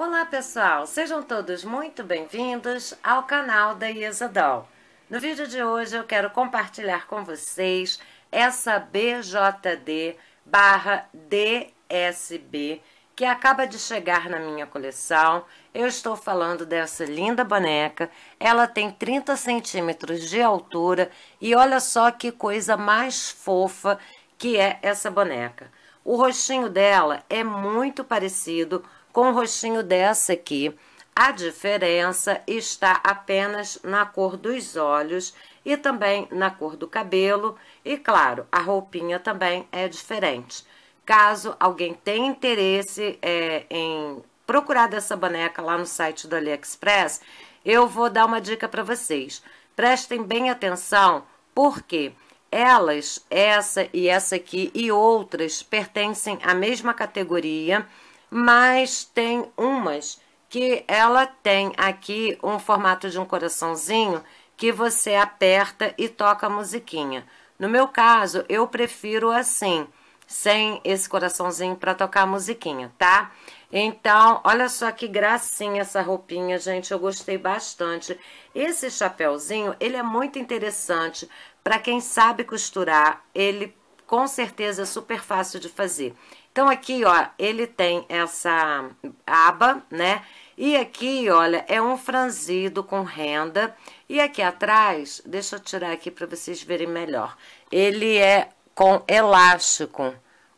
Olá pessoal, sejam todos muito bem-vindos ao canal da Isadol. No vídeo de hoje eu quero compartilhar com vocês essa BJD barra DSB que acaba de chegar na minha coleção. Eu estou falando dessa linda boneca. Ela tem 30 centímetros de altura e olha só que coisa mais fofa que é essa boneca. O rostinho dela é muito parecido com o rostinho dessa aqui. A diferença está apenas na cor dos olhos e também na cor do cabelo. E claro, a roupinha também é diferente. Caso alguém tenha interesse é, em procurar dessa boneca lá no site do AliExpress, eu vou dar uma dica para vocês. Prestem bem atenção, porque elas, essa e essa aqui e outras pertencem à mesma categoria mas tem umas que ela tem aqui um formato de um coraçãozinho que você aperta e toca a musiquinha. No meu caso, eu prefiro assim, sem esse coraçãozinho para tocar a musiquinha, tá? Então, olha só que gracinha essa roupinha, gente, eu gostei bastante. Esse chapéuzinho, ele é muito interessante para quem sabe costurar, ele com certeza é super fácil de fazer. Então aqui, ó, ele tem essa aba, né? E aqui, olha, é um franzido com renda. E aqui atrás, deixa eu tirar aqui para vocês verem melhor. Ele é com elástico.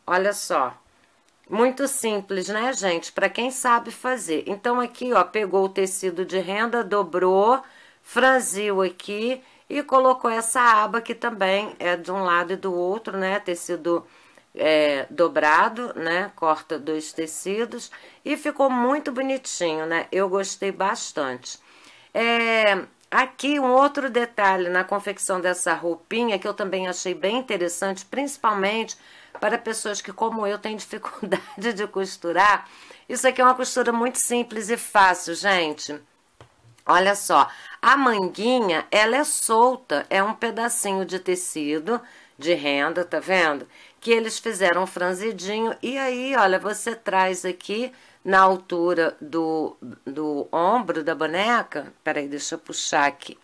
Olha só. Muito simples, né, gente? Para quem sabe fazer. Então aqui, ó, pegou o tecido de renda, dobrou, franziu aqui e colocou essa aba que também é de um lado e do outro, né? Tecido é, dobrado, né? Corta dois tecidos e ficou muito bonitinho, né? Eu gostei bastante. É, aqui um outro detalhe na confecção dessa roupinha que eu também achei bem interessante, principalmente para pessoas que, como eu, têm dificuldade de costurar. Isso aqui é uma costura muito simples e fácil, gente. Olha só, a manguinha, ela é solta, é um pedacinho de tecido de renda, tá vendo? que eles fizeram franzidinho. E aí, olha, você traz aqui na altura do, do ombro da boneca. Peraí, deixa eu puxar aqui.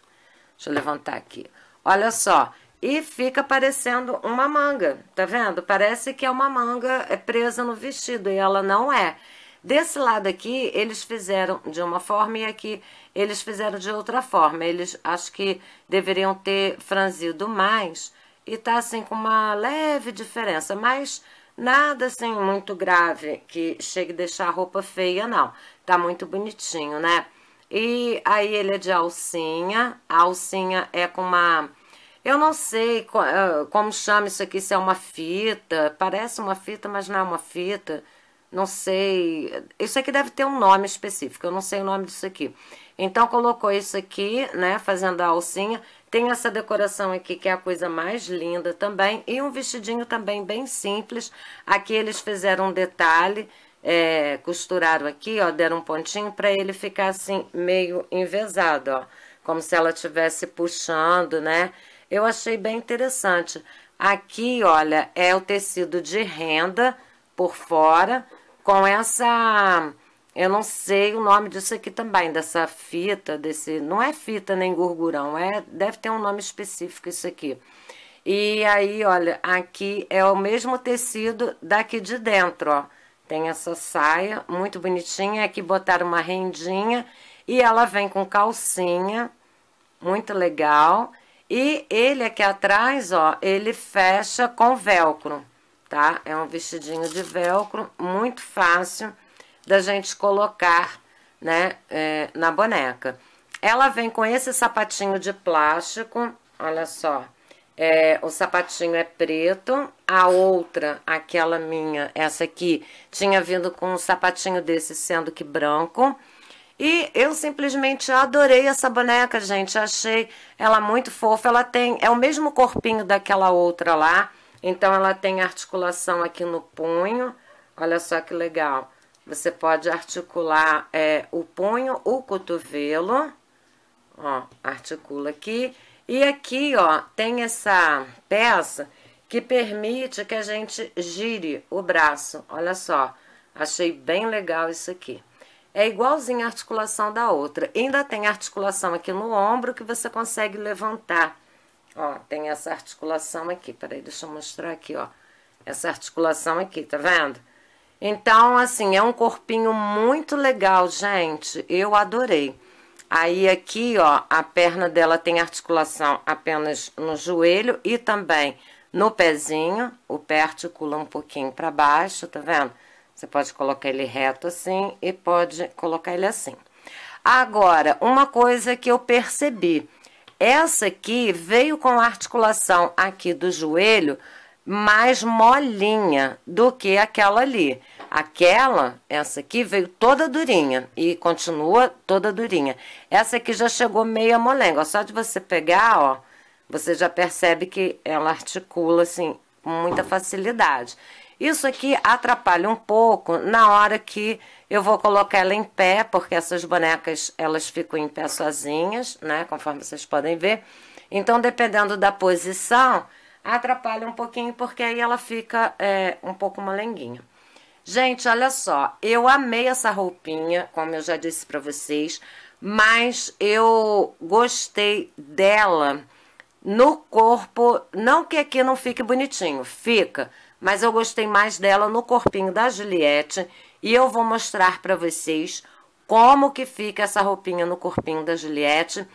Deixa eu levantar aqui. Olha só. E fica parecendo uma manga, tá vendo? Parece que é uma manga é presa no vestido e ela não é. Desse lado aqui, eles fizeram de uma forma e aqui eles fizeram de outra forma. Eles acho que deveriam ter franzido mais e tá assim com uma leve diferença, mas nada assim muito grave que chegue a deixar a roupa feia, não. Tá muito bonitinho, né? E aí ele é de alcinha, a alcinha é com uma... Eu não sei ah, como chama isso aqui, se é uma fita, parece uma fita, mas não é uma fita não sei. Isso aqui deve ter um nome específico, eu não sei o nome disso aqui. Então, colocou isso aqui, né, fazendo a alcinha. Tem essa decoração aqui, que é a coisa mais linda também. E um vestidinho também bem simples. Aqui eles fizeram um detalhe, é, costuraram aqui, ó, deram um pontinho para ele ficar assim, meio envezado, ó. Como se ela estivesse puxando, né? Eu achei bem interessante. Aqui, olha, é o tecido de renda por fora com essa. Eu não sei o nome disso aqui também, dessa fita, desse. Não é fita nem gorgurão, é, deve ter um nome específico isso aqui. E aí, olha, aqui é o mesmo tecido daqui de dentro, ó. Tem essa saia, muito bonitinha. Aqui botaram uma rendinha e ela vem com calcinha, muito legal. E ele aqui atrás, ó, ele fecha com velcro tá? É um vestidinho de velcro, muito fácil da gente colocar, né, é, na boneca. Ela vem com esse sapatinho de plástico, olha só. É, o sapatinho é preto, a outra, aquela minha, essa aqui, tinha vindo com um sapatinho desse, sendo que branco. E eu simplesmente adorei essa boneca, gente. Achei ela muito fofa. Ela tem é o mesmo corpinho daquela outra lá, então, ela tem articulação aqui no punho. Olha só que legal. Você pode articular é, o punho, o cotovelo. Ó, articula aqui. E aqui, ó, tem essa peça que permite que a gente gire o braço. Olha só, achei bem legal isso aqui. É igualzinho a articulação da outra. Ainda tem articulação aqui no ombro que você consegue levantar. Ó, tem essa articulação aqui, peraí, deixa eu mostrar aqui, ó. Essa articulação aqui, tá vendo? Então, assim, é um corpinho muito legal, gente. Eu adorei. Aí aqui, ó, a perna dela tem articulação apenas no joelho e também no pezinho. O pé articula um pouquinho para baixo, tá vendo? Você pode colocar ele reto assim e pode colocar ele assim. Agora, uma coisa que eu percebi essa aqui veio com a articulação aqui do joelho mais molinha do que aquela ali. Aquela, essa aqui, veio toda durinha e continua toda durinha. Essa aqui já chegou meia molenga. Só de você pegar, ó, você já percebe que ela articula, assim, com muita facilidade. Isso aqui atrapalha um pouco na hora que eu vou colocar ela em pé, porque essas bonecas elas ficam em pé sozinhas, né? Conforme vocês podem ver. Então, dependendo da posição, atrapalha um pouquinho, porque aí ela fica é, um pouco molenguinha. Gente, olha só, eu amei essa roupinha, como eu já disse pra vocês, mas eu gostei dela no corpo, não que aqui não fique bonitinho, fica, mas eu gostei mais dela no corpinho da Juliette e eu vou mostrar para vocês como que fica essa roupinha no corpinho da Juliette.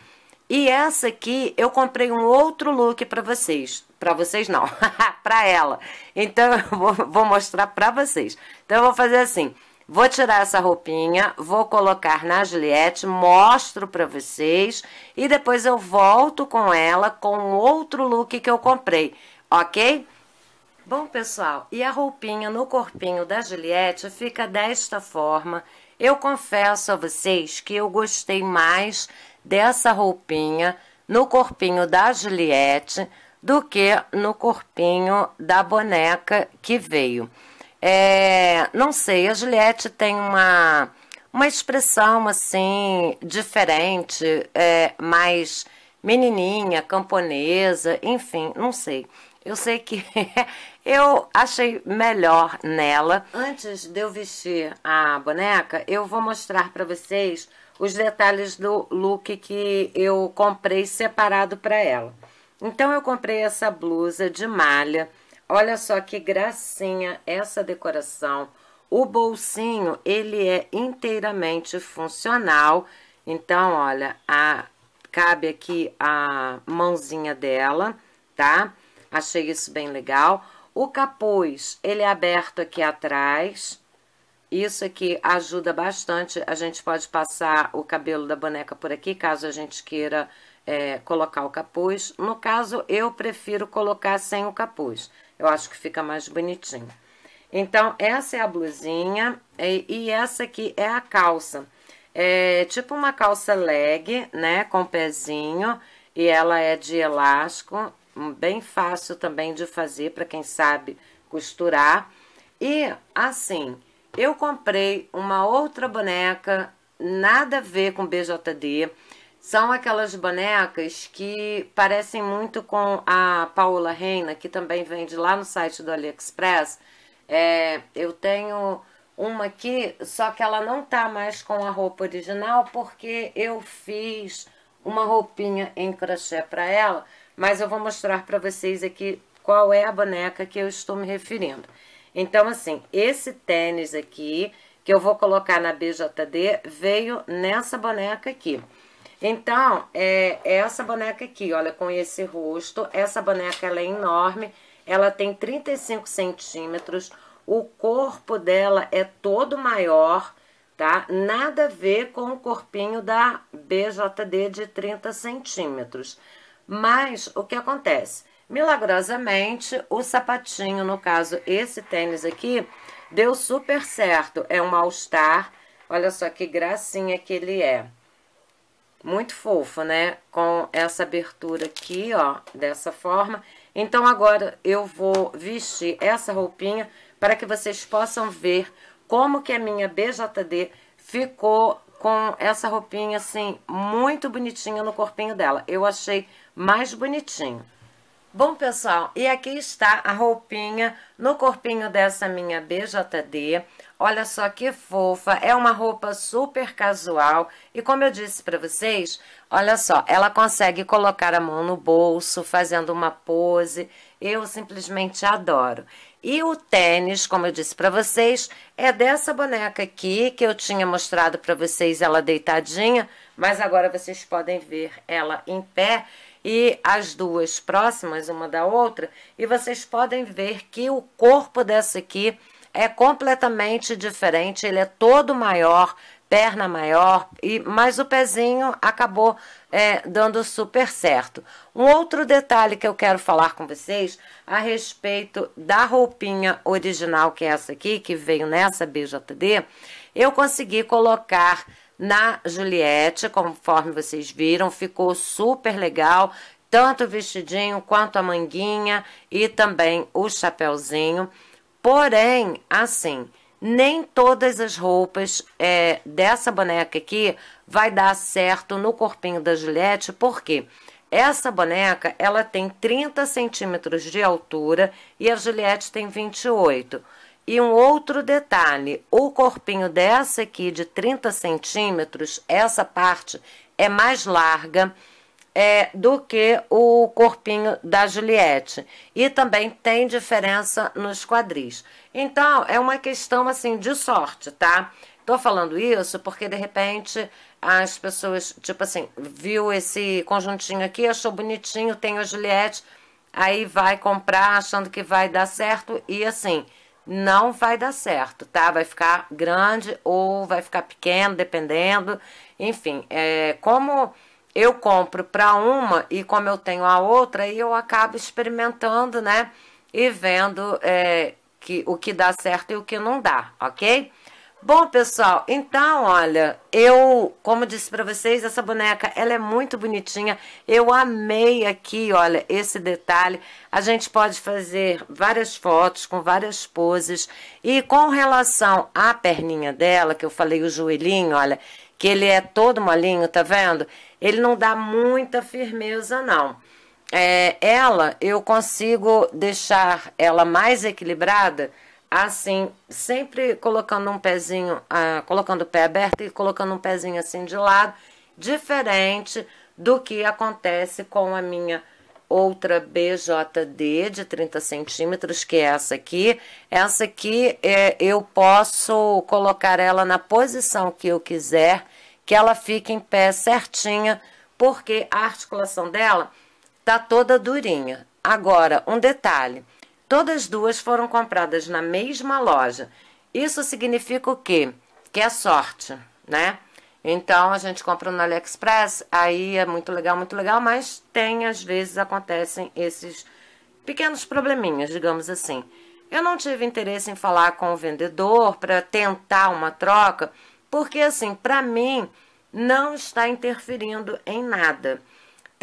E essa aqui eu comprei um outro look para vocês, para vocês não, para ela. Então eu vou, vou mostrar para vocês. Então eu vou fazer assim, vou tirar essa roupinha, vou colocar na Juliette, mostro para vocês e depois eu volto com ela com outro look que eu comprei, ok? Bom, pessoal, e a roupinha no corpinho da Juliette fica desta forma. Eu confesso a vocês que eu gostei mais dessa roupinha no corpinho da Juliette do que no corpinho da boneca que veio. É, não sei, a Juliette tem uma, uma expressão assim diferente, é, mais menininha, camponesa, enfim, não sei. Eu sei que é, eu achei melhor nela. Antes de eu vestir a boneca, eu vou mostrar para vocês os detalhes do look que eu comprei separado para ela. Então, eu comprei essa blusa de malha. Olha só que gracinha essa decoração. O bolsinho, ele é inteiramente funcional. Então, olha, a, cabe aqui a mãozinha dela, tá? Achei isso bem legal. O capuz, ele é aberto aqui atrás. Isso aqui ajuda bastante. A gente pode passar o cabelo da boneca por aqui, caso a gente queira é, colocar o capuz. No caso, eu prefiro colocar sem o capuz. Eu acho que fica mais bonitinho. Então, essa é a blusinha e, e essa aqui é a calça. É tipo uma calça leg, né, com pezinho. E ela é de elástico bem fácil também de fazer para quem sabe costurar. E assim, eu comprei uma outra boneca, nada a ver com BJD. São aquelas bonecas que parecem muito com a Paola Reina, que também vende lá no site do AliExpress. É, eu tenho uma aqui, só que ela não tá mais com a roupa original, porque eu fiz uma roupinha em crochê para ela mas eu vou mostrar para vocês aqui qual é a boneca que eu estou me referindo. Então, assim, esse tênis aqui, que eu vou colocar na BJD, veio nessa boneca aqui. Então, é, é, essa boneca aqui, olha, com esse rosto, essa boneca, ela é enorme, ela tem 35 centímetros, o corpo dela é todo maior, tá? Nada a ver com o corpinho da BJD de 30 centímetros. Mas o que acontece? Milagrosamente, o sapatinho, no caso esse tênis aqui, deu super certo. É um All Star. Olha só que gracinha que ele é. Muito fofo, né? Com essa abertura aqui, ó, dessa forma. Então, agora eu vou vestir essa roupinha para que vocês possam ver como que a minha BJD ficou com essa roupinha, assim, muito bonitinha no corpinho dela. Eu achei mais bonitinho. Bom, pessoal, e aqui está a roupinha no corpinho dessa minha BJD. Olha só que fofa, é uma roupa super casual. E como eu disse para vocês, olha só, ela consegue colocar a mão no bolso, fazendo uma pose. Eu simplesmente adoro. E o tênis, como eu disse para vocês, é dessa boneca aqui, que eu tinha mostrado para vocês ela deitadinha. Mas agora vocês podem ver ela em pé e as duas próximas uma da outra, e vocês podem ver que o corpo dessa aqui é completamente diferente, ele é todo maior, perna maior, e mas o pezinho acabou é, dando super certo. Um outro detalhe que eu quero falar com vocês a respeito da roupinha original, que é essa aqui, que veio nessa BJD, eu consegui colocar na Juliette, conforme vocês viram, ficou super legal, tanto o vestidinho quanto a manguinha e também o chapéuzinho. Porém, assim, nem todas as roupas é, dessa boneca aqui vai dar certo no corpinho da Juliette, porque essa boneca ela tem 30 centímetros de altura e a Juliette tem 28. E um outro detalhe: o corpinho dessa aqui de 30 centímetros, essa parte é mais larga é, do que o corpinho da Juliette. E também tem diferença nos quadris. Então, é uma questão assim de sorte, tá? Tô falando isso porque de repente as pessoas, tipo assim, viu esse conjuntinho aqui, achou bonitinho, tem a Juliette, aí vai comprar achando que vai dar certo e assim não vai dar certo, tá? Vai ficar grande ou vai ficar pequeno, dependendo. Enfim, é, como eu compro para uma e como eu tenho a outra, aí eu acabo experimentando, né? E vendo é, que, o que dá certo e o que não dá, ok? Bom, pessoal, então, olha, eu, como disse para vocês, essa boneca, ela é muito bonitinha. Eu amei aqui, olha, esse detalhe. A gente pode fazer várias fotos com várias poses. E com relação à perninha dela, que eu falei o joelhinho, olha, que ele é todo molinho, tá vendo? Ele não dá muita firmeza, não. É, ela, eu consigo deixar ela mais equilibrada assim, sempre colocando um pezinho, ah, colocando o pé aberto e colocando um pezinho assim de lado, diferente do que acontece com a minha outra BJD de 30 centímetros, que é essa aqui. Essa aqui é, eu posso colocar ela na posição que eu quiser, que ela fique em pé certinha, porque a articulação dela tá toda durinha. Agora, um detalhe, Todas duas foram compradas na mesma loja. Isso significa o quê? Que é sorte, né? Então a gente compra no AliExpress, aí é muito legal, muito legal, mas tem às vezes acontecem esses pequenos probleminhas, digamos assim. Eu não tive interesse em falar com o vendedor para tentar uma troca, porque assim, para mim não está interferindo em nada.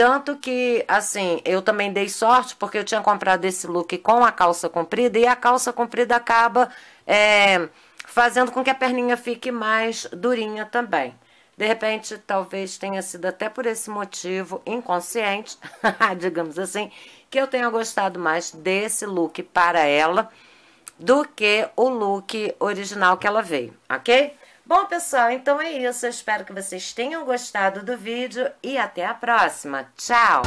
Tanto que, assim, eu também dei sorte porque eu tinha comprado esse look com a calça comprida e a calça comprida acaba é, fazendo com que a perninha fique mais durinha também. De repente, talvez tenha sido até por esse motivo inconsciente, digamos assim, que eu tenha gostado mais desse look para ela do que o look original que ela veio, ok? Bom, pessoal, então é isso. Eu espero que vocês tenham gostado do vídeo e até a próxima. Tchau!